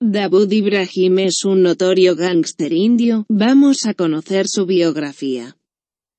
Dawood Ibrahim es un notorio gángster indio, vamos a conocer su biografía.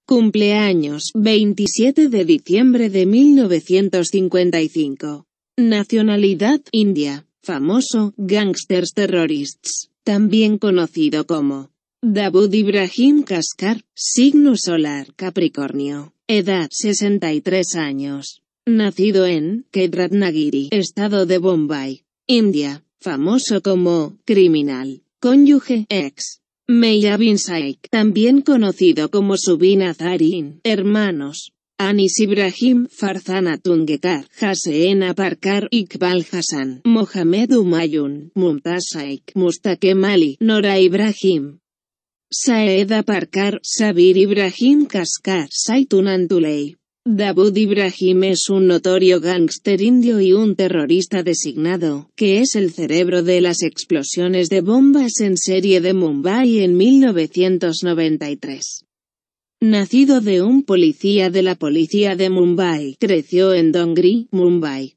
Cumpleaños, 27 de diciembre de 1955. Nacionalidad, India. Famoso, Gangsters Terrorists. También conocido como Dawood Ibrahim Kaskar, signo solar, Capricornio. Edad, 63 años. Nacido en Kedratnagiri, estado de Bombay, India famoso como Criminal, cónyuge ex. Meya bin Saik, también conocido como Subin Azarin, hermanos. Anis Ibrahim Farzana Tungekar, Haseena Aparkar Iqbal Hassan, Mohamed Umayun, Mumtaz Saik, Nora Ibrahim. Saeda Aparkar, Sabir Ibrahim Kaskar, Saitun Antulei. Davud Ibrahim es un notorio gángster indio y un terrorista designado, que es el cerebro de las explosiones de bombas en serie de Mumbai en 1993. Nacido de un policía de la policía de Mumbai, creció en Dongri, Mumbai.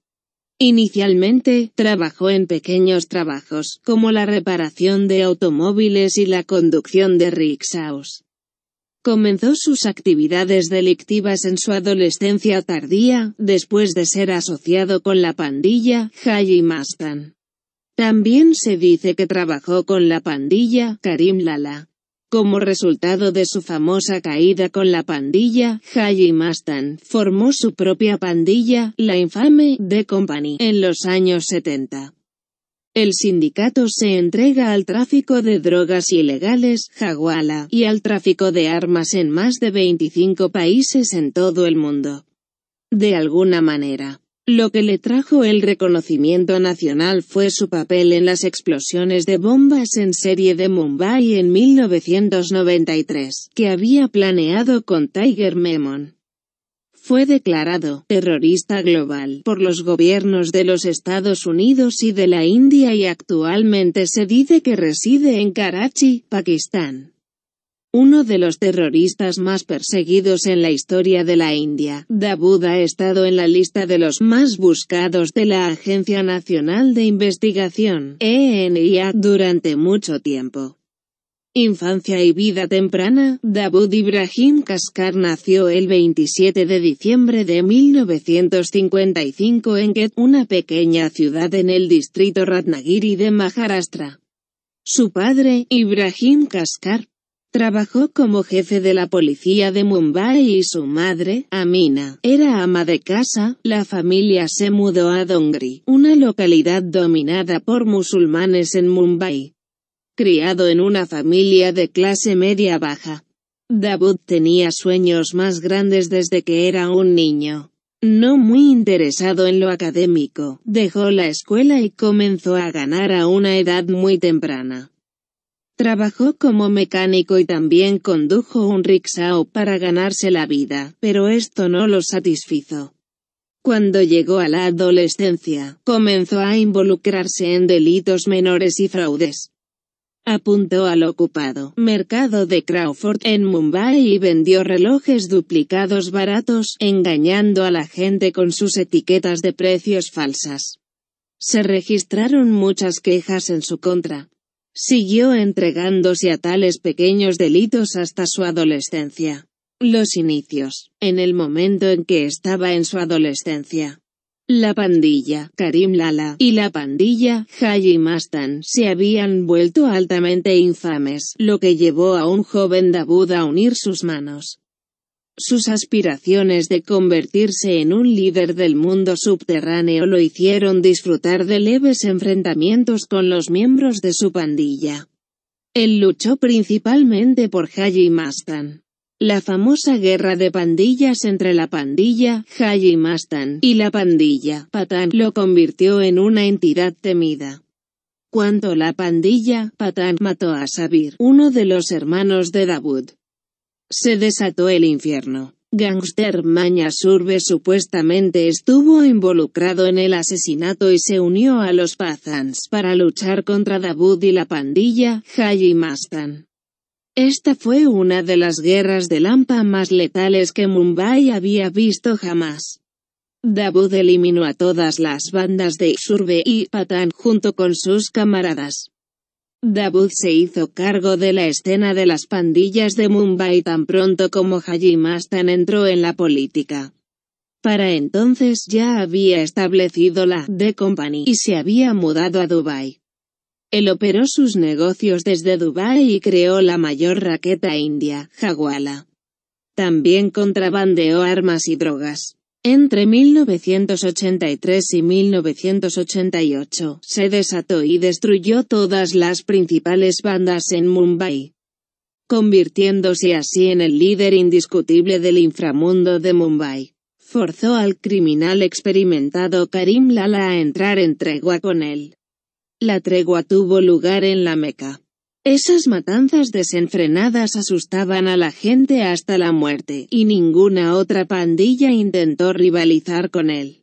Inicialmente, trabajó en pequeños trabajos, como la reparación de automóviles y la conducción de rickshaws. Comenzó sus actividades delictivas en su adolescencia tardía, después de ser asociado con la pandilla Haji Mastan. También se dice que trabajó con la pandilla Karim Lala. Como resultado de su famosa caída con la pandilla, Haji Mastan formó su propia pandilla, la infame The Company, en los años 70. El sindicato se entrega al tráfico de drogas ilegales, jaguala, y al tráfico de armas en más de 25 países en todo el mundo. De alguna manera, lo que le trajo el reconocimiento nacional fue su papel en las explosiones de bombas en serie de Mumbai en 1993, que había planeado con Tiger Memon fue declarado terrorista global por los gobiernos de los Estados Unidos y de la India y actualmente se dice que reside en Karachi, Pakistán. Uno de los terroristas más perseguidos en la historia de la India, Davud ha estado en la lista de los más buscados de la Agencia Nacional de Investigación, ENIA, durante mucho tiempo. Infancia y vida temprana, Davud Ibrahim Kaskar nació el 27 de diciembre de 1955 en Ket, una pequeña ciudad en el distrito Ratnagiri de Maharashtra. Su padre, Ibrahim Kaskar, trabajó como jefe de la policía de Mumbai y su madre, Amina, era ama de casa. La familia se mudó a Dongri, una localidad dominada por musulmanes en Mumbai. Criado en una familia de clase media baja, David tenía sueños más grandes desde que era un niño. No muy interesado en lo académico, dejó la escuela y comenzó a ganar a una edad muy temprana. Trabajó como mecánico y también condujo un rickshaw para ganarse la vida, pero esto no lo satisfizo. Cuando llegó a la adolescencia, comenzó a involucrarse en delitos menores y fraudes apuntó al ocupado mercado de Crawford en Mumbai y vendió relojes duplicados baratos, engañando a la gente con sus etiquetas de precios falsas. Se registraron muchas quejas en su contra. Siguió entregándose a tales pequeños delitos hasta su adolescencia. Los inicios, en el momento en que estaba en su adolescencia, la pandilla Karim Lala y la pandilla Haji Mastan se habían vuelto altamente infames, lo que llevó a un joven Davud a unir sus manos. Sus aspiraciones de convertirse en un líder del mundo subterráneo lo hicieron disfrutar de leves enfrentamientos con los miembros de su pandilla. Él luchó principalmente por Haji Mastan, la famosa guerra de pandillas entre la pandilla Jay y Mastan y la pandilla Patán lo convirtió en una entidad temida. Cuando la pandilla Patán mató a Sabir, uno de los hermanos de Davud, se desató el infierno. Gangster Maña Surbe supuestamente estuvo involucrado en el asesinato y se unió a los Pazans para luchar contra Davud y la pandilla «Haji Mastan. Esta fue una de las guerras de Lampa más letales que Mumbai había visto jamás. Dabud eliminó a todas las bandas de Surbe y Patan junto con sus camaradas. Dabud se hizo cargo de la escena de las pandillas de Mumbai tan pronto como Haji Mastan entró en la política. Para entonces ya había establecido la The Company y se había mudado a Dubai. Él operó sus negocios desde Dubái y creó la mayor raqueta india, Jagwala. También contrabandeó armas y drogas. Entre 1983 y 1988, se desató y destruyó todas las principales bandas en Mumbai, convirtiéndose así en el líder indiscutible del inframundo de Mumbai. Forzó al criminal experimentado Karim Lala a entrar en tregua con él, la tregua tuvo lugar en la Meca. Esas matanzas desenfrenadas asustaban a la gente hasta la muerte, y ninguna otra pandilla intentó rivalizar con él.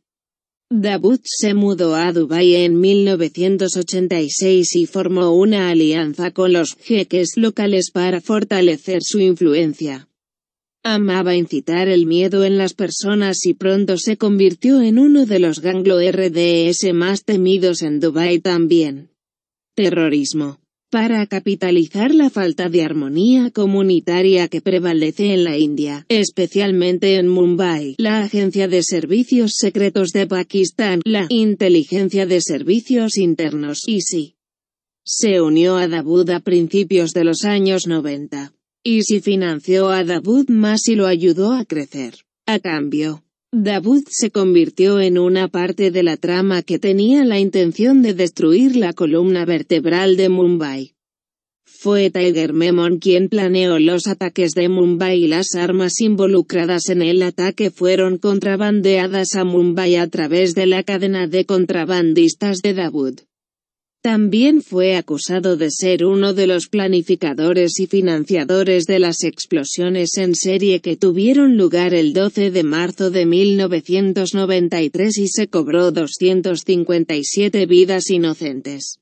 Davut se mudó a Dubái en 1986 y formó una alianza con los jeques locales para fortalecer su influencia. Amaba incitar el miedo en las personas y pronto se convirtió en uno de los ganglo RDS más temidos en Dubái también. Terrorismo. Para capitalizar la falta de armonía comunitaria que prevalece en la India, especialmente en Mumbai, la Agencia de Servicios Secretos de Pakistán, la Inteligencia de Servicios Internos, ISI, se unió a Dawood a principios de los años 90 y si financió a Davud más y lo ayudó a crecer. A cambio, Davud se convirtió en una parte de la trama que tenía la intención de destruir la columna vertebral de Mumbai. Fue Tiger Memon quien planeó los ataques de Mumbai y las armas involucradas en el ataque fueron contrabandeadas a Mumbai a través de la cadena de contrabandistas de Davud. También fue acusado de ser uno de los planificadores y financiadores de las explosiones en serie que tuvieron lugar el 12 de marzo de 1993 y se cobró 257 vidas inocentes.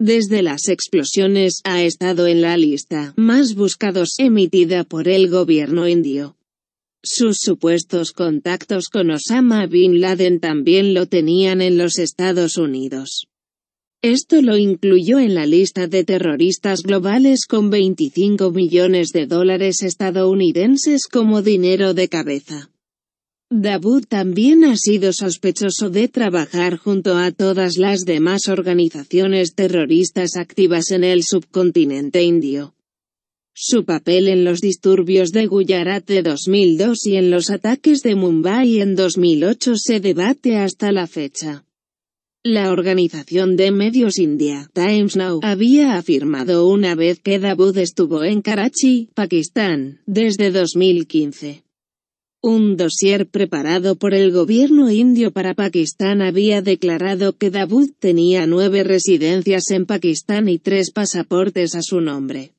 Desde las explosiones ha estado en la lista más buscados emitida por el gobierno indio. Sus supuestos contactos con Osama Bin Laden también lo tenían en los Estados Unidos. Esto lo incluyó en la lista de terroristas globales con 25 millones de dólares estadounidenses como dinero de cabeza. Dabu también ha sido sospechoso de trabajar junto a todas las demás organizaciones terroristas activas en el subcontinente indio. Su papel en los disturbios de Gujarat de 2002 y en los ataques de Mumbai en 2008 se debate hasta la fecha. La organización de medios India Times Now había afirmado una vez que Dawood estuvo en Karachi, Pakistán, desde 2015. Un dossier preparado por el gobierno indio para Pakistán había declarado que Dawood tenía nueve residencias en Pakistán y tres pasaportes a su nombre.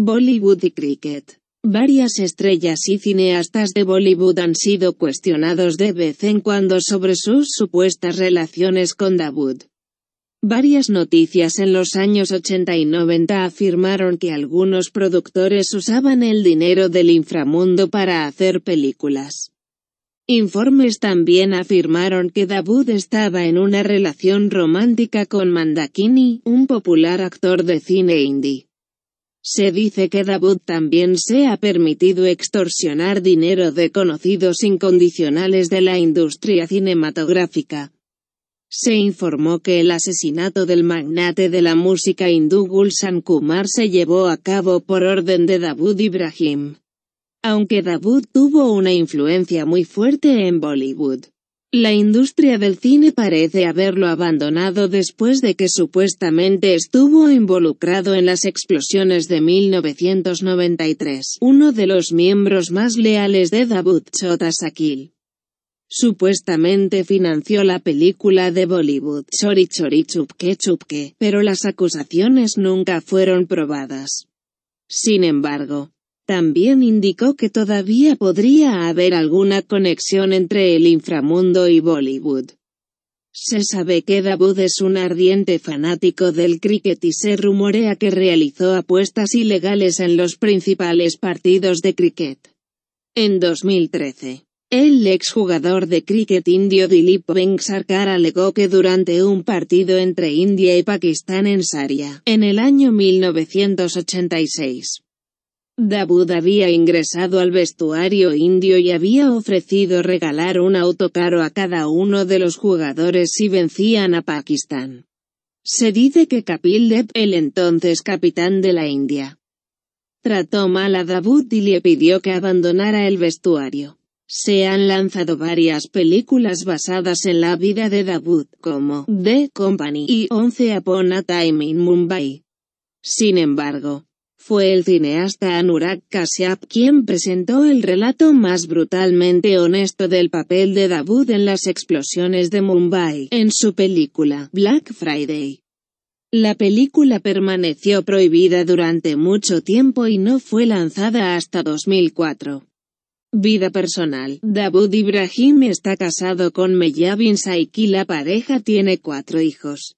Bollywood y cricket. Varias estrellas y cineastas de Bollywood han sido cuestionados de vez en cuando sobre sus supuestas relaciones con Dawood. Varias noticias en los años 80 y 90 afirmaron que algunos productores usaban el dinero del inframundo para hacer películas. Informes también afirmaron que Dawood estaba en una relación romántica con Mandakini, un popular actor de cine indie. Se dice que Davut también se ha permitido extorsionar dinero de conocidos incondicionales de la industria cinematográfica. Se informó que el asesinato del magnate de la música hindú Gulshan Kumar se llevó a cabo por orden de Davud Ibrahim. Aunque Davud tuvo una influencia muy fuerte en Bollywood, la industria del cine parece haberlo abandonado después de que supuestamente estuvo involucrado en las explosiones de 1993. Uno de los miembros más leales de Davut Chota Sakil. Supuestamente financió la película de Bollywood Chori Chori Chupke Chupke, pero las acusaciones nunca fueron probadas. Sin embargo, también indicó que todavía podría haber alguna conexión entre el inframundo y Bollywood. Se sabe que Dawood es un ardiente fanático del cricket y se rumorea que realizó apuestas ilegales en los principales partidos de cricket. En 2013, el exjugador de cricket indio Dilip Sarkar alegó que durante un partido entre India y Pakistán en Saria, en el año 1986, Dabud había ingresado al vestuario indio y había ofrecido regalar un auto a cada uno de los jugadores si vencían a Pakistán. Se dice que Kapil Dev, el entonces capitán de la India, trató mal a Dabut y le pidió que abandonara el vestuario. Se han lanzado varias películas basadas en la vida de Dabut, como The Company y Once Upon a Time in Mumbai. Sin embargo, fue el cineasta Anurag Kashyap quien presentó el relato más brutalmente honesto del papel de Davud en las explosiones de Mumbai, en su película Black Friday. La película permaneció prohibida durante mucho tiempo y no fue lanzada hasta 2004. Vida personal. Davud Ibrahim está casado con Meyabin Saiki. La pareja tiene cuatro hijos.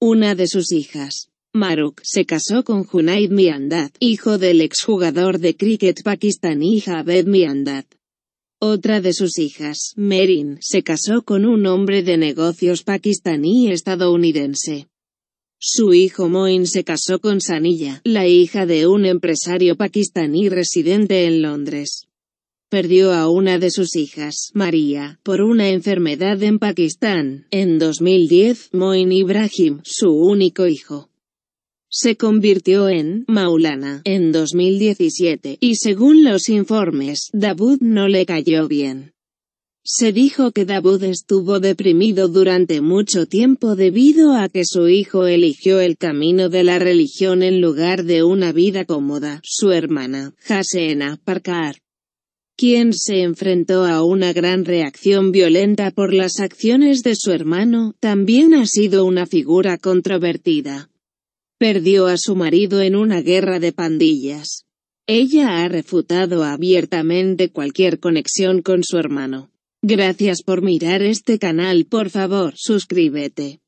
Una de sus hijas, Maruk se casó con Junaid Miandad, hijo del exjugador de cricket pakistaní Javed Miandad. Otra de sus hijas, Merin, se casó con un hombre de negocios pakistaní-estadounidense. Su hijo Moin se casó con Sanilla, la hija de un empresario pakistaní residente en Londres. Perdió a una de sus hijas, María, por una enfermedad en Pakistán. En 2010, Moin Ibrahim, su único hijo, se convirtió en Maulana en 2017 y según los informes, Davud no le cayó bien. Se dijo que Davud estuvo deprimido durante mucho tiempo debido a que su hijo eligió el camino de la religión en lugar de una vida cómoda. Su hermana, Hasena Parkar, quien se enfrentó a una gran reacción violenta por las acciones de su hermano, también ha sido una figura controvertida. Perdió a su marido en una guerra de pandillas. Ella ha refutado abiertamente cualquier conexión con su hermano. Gracias por mirar este canal por favor suscríbete.